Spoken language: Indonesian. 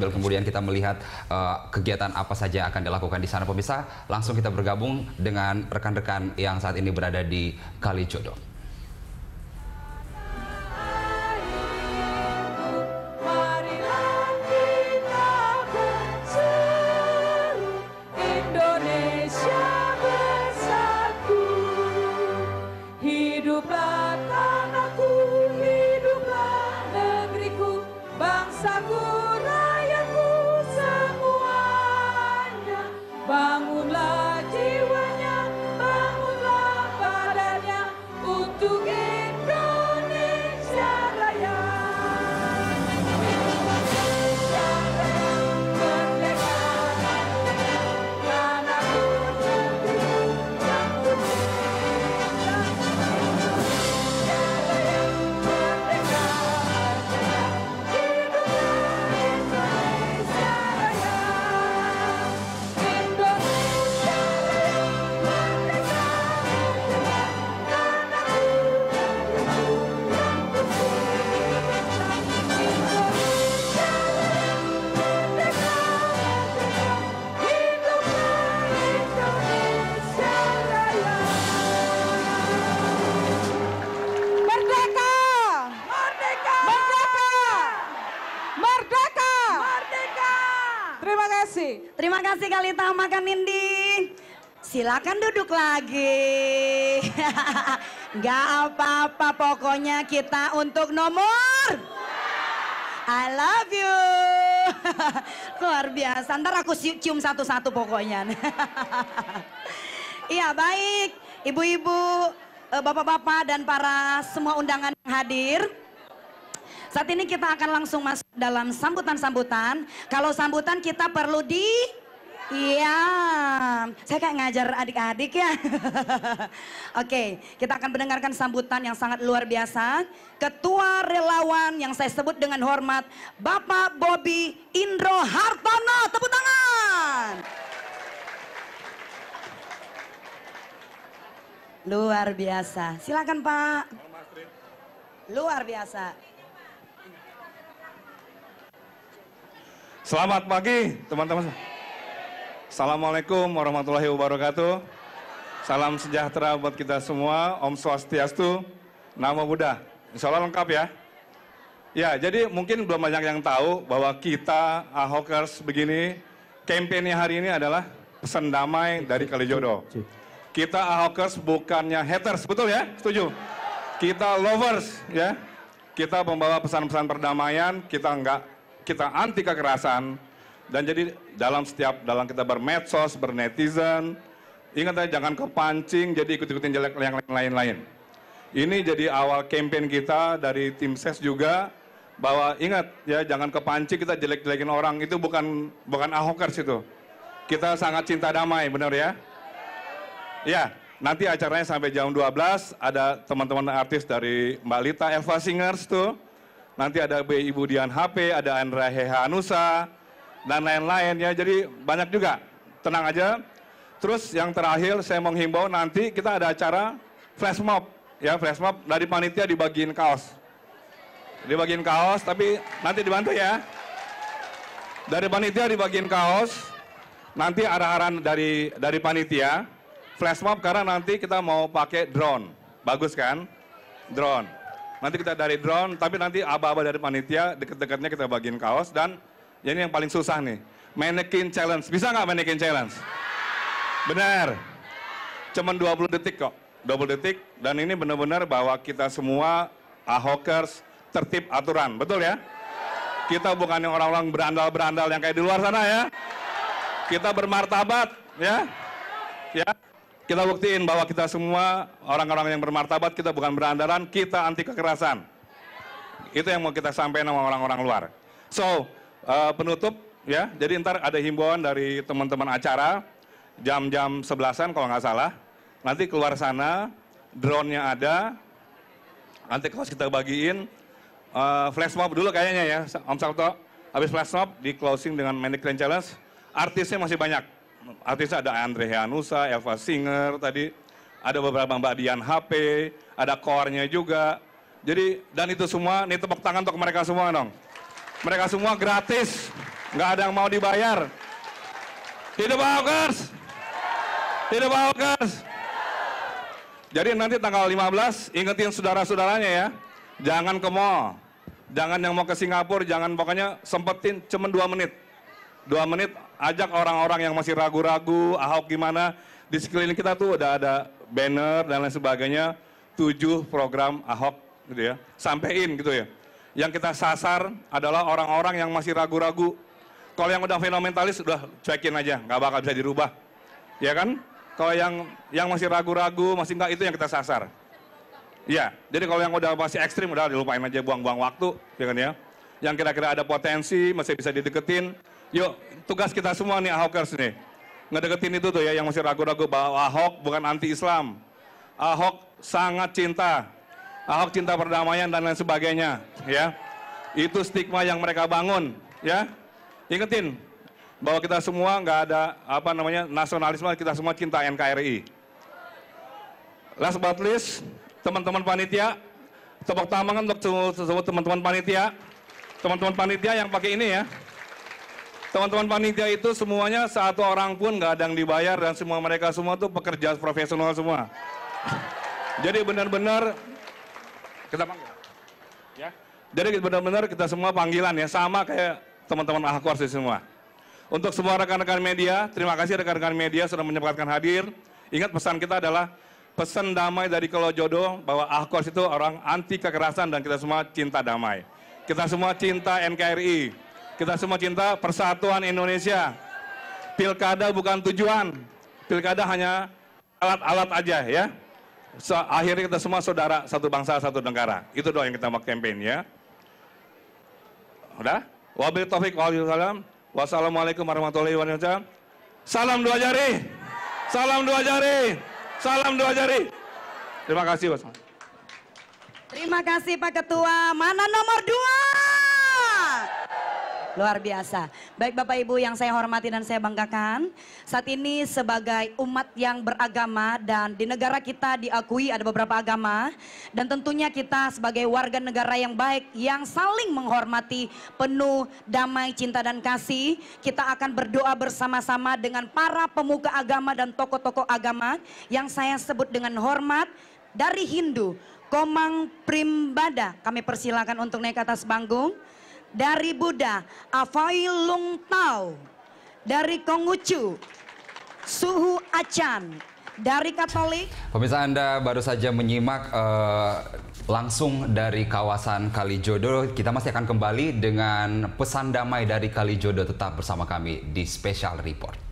Sambil kemudian kita melihat uh, kegiatan apa saja akan dilakukan di sana pemirsa, langsung kita bergabung dengan rekan-rekan yang saat ini berada di Kali Jodoh. Terima kasih. Terima kasih kali tahu makan Nindi. Silakan duduk lagi. Gak apa-apa pokoknya kita untuk nomor. I love you. Luar biasa. Ntar aku cium satu-satu pokoknya. Iya baik. Ibu-ibu, eh, bapak-bapak dan para semua undangan yang hadir. Saat ini kita akan langsung masuk dalam sambutan-sambutan. Kalau sambutan kita perlu di... Iya, saya kayak ngajar adik-adik ya. Oke, kita akan mendengarkan sambutan yang sangat luar biasa. Ketua relawan yang saya sebut dengan hormat, Bapak Bobby Indro Hartono. Tepuk tangan. Luar biasa. Silakan Pak. Luar biasa. Selamat pagi teman-teman. Assalamualaikum warahmatullahi wabarakatuh. Salam sejahtera buat kita semua. Om Swastiastu, nama Buddha. Insya Allah lengkap ya. Ya, jadi mungkin belum banyak yang tahu bahwa kita Ahokers begini, kampanye hari ini adalah pesan damai dari Kalijodo. Kita Ahokers bukannya haters, betul ya? Setuju? Kita lovers ya. Kita membawa pesan-pesan perdamaian, kita enggak kita anti kekerasan dan jadi dalam setiap dalam kita bermedsos, bernetizen, ingat aja jangan kepancing jadi ikut-ikutin jelek yang lain-lain. Ini jadi awal campaign kita dari tim ses juga bahwa ingat ya jangan kepancing kita jelek-jelekin orang itu bukan bukan ahokers itu. Kita sangat cinta damai, benar ya? Ya, nanti acaranya sampai jam 12 ada teman-teman artis dari Mbak Lita Elva Singers tuh nanti ada B Ibu Dian HP, ada Andra Heha Anusa, dan lain-lain ya. Jadi banyak juga, tenang aja. Terus yang terakhir saya menghimbau nanti kita ada acara flash mob. Ya flash mob dari panitia dibagiin kaos. Dibagiin kaos tapi nanti dibantu ya. Dari panitia dibagiin kaos, nanti arah-arahan dari dari panitia flash mob karena nanti kita mau pakai drone. Bagus kan? Drone. Nanti kita dari drone, tapi nanti aba-aba dari panitia deket-deketnya kita bagiin kaos dan ya ini yang paling susah nih. Mannequin challenge. Bisa nggak mannequin challenge? Benar. Cuman 20 detik kok. 20 detik dan ini benar-benar bahwa kita semua ahokers tertib aturan. Betul ya? Kita bukan yang orang-orang berandal-berandal yang kayak di luar sana ya. Kita bermartabat ya. Ya. Kita buktiin bahwa kita semua orang-orang yang bermartabat, kita bukan berandalan, kita anti kekerasan. Itu yang mau kita sampaikan sama orang-orang luar. So, uh, penutup ya. Jadi ntar ada himbauan dari teman-teman acara jam-jam sebelasan kalau nggak salah. Nanti keluar sana, drone-nya ada. Nanti kalau kita bagiin uh, flash mob dulu kayaknya ya, Om Sabto. Habis flash mob di closing dengan Manic Challenge. Artisnya masih banyak artisnya ada Andre Hanusa, Eva Singer tadi, ada beberapa Mbak Dian HP, ada core-nya juga. Jadi dan itu semua, ini tepuk tangan untuk mereka semua dong. Mereka semua gratis, nggak ada yang mau dibayar. Hidup Hawkers! Hidup Hawkers! Jadi nanti tanggal 15, ingetin saudara-saudaranya ya, jangan ke mall, jangan yang mau ke Singapura, jangan pokoknya sempetin cuman dua menit. Dua menit ajak orang-orang yang masih ragu-ragu, ah, Ahok gimana, di sekeliling kita tuh udah ada banner dan lain sebagainya, tujuh program Ahok gitu ya, sampein gitu ya. Yang kita sasar adalah orang-orang yang masih ragu-ragu. Kalau yang udah fenomenalis, udah cuekin aja, nggak bakal bisa dirubah. Ya kan? Kalau yang yang masih ragu-ragu, masih nggak itu yang kita sasar. Ya, jadi kalau yang udah masih ekstrim udah dilupain aja buang-buang waktu, ya kan ya. Yang kira-kira ada potensi masih bisa dideketin, Yuk, tugas kita semua nih Ahokers nih. Ngedeketin itu tuh ya yang masih ragu-ragu bahwa Ahok bukan anti-Islam. Ahok sangat cinta. Ahok cinta perdamaian dan lain sebagainya, ya. Itu stigma yang mereka bangun, ya. Ingetin bahwa kita semua nggak ada apa namanya nasionalisme, kita semua cinta NKRI. Last but least, teman-teman panitia, tepuk tangan untuk teman-teman panitia, teman-teman panitia yang pakai ini ya teman-teman panitia itu semuanya satu orang pun nggak ada yang dibayar dan semua mereka semua tuh pekerja profesional semua. Jadi benar-benar kita panggil. Ya. Jadi benar-benar kita semua panggilan ya sama kayak teman-teman ahkor sih semua. Untuk semua rekan-rekan media, terima kasih rekan-rekan media sudah menyempatkan hadir. Ingat pesan kita adalah pesan damai dari kalau Jodoh bahwa Ahkors itu orang anti kekerasan dan kita semua cinta damai. Kita semua cinta NKRI. Kita semua cinta persatuan Indonesia. Pilkada bukan tujuan. Pilkada hanya alat-alat aja ya. So, akhirnya kita semua saudara, satu bangsa, satu negara. Itu doa yang kita mau campaign ya. Udah? Wabil taufik Wassalamualaikum warahmatullahi wabarakatuh. Salam dua jari. Salam dua jari. Salam dua jari. Terima kasih, bos. Terima kasih Pak Ketua. Mana nomor dua? Luar biasa. Baik Bapak Ibu yang saya hormati dan saya banggakan, saat ini sebagai umat yang beragama dan di negara kita diakui ada beberapa agama dan tentunya kita sebagai warga negara yang baik yang saling menghormati penuh damai cinta dan kasih, kita akan berdoa bersama-sama dengan para pemuka agama dan tokoh-tokoh agama yang saya sebut dengan hormat dari Hindu, Komang Primbada. Kami persilakan untuk naik ke atas panggung dari Buddha, Afai Lung Tau dari Kongucu Suhu Acan, dari Katolik. Pemirsa Anda baru saja menyimak uh, langsung dari kawasan Kalijodo. Kita masih akan kembali dengan pesan damai dari Kalijodo. Tetap bersama kami di Special Report.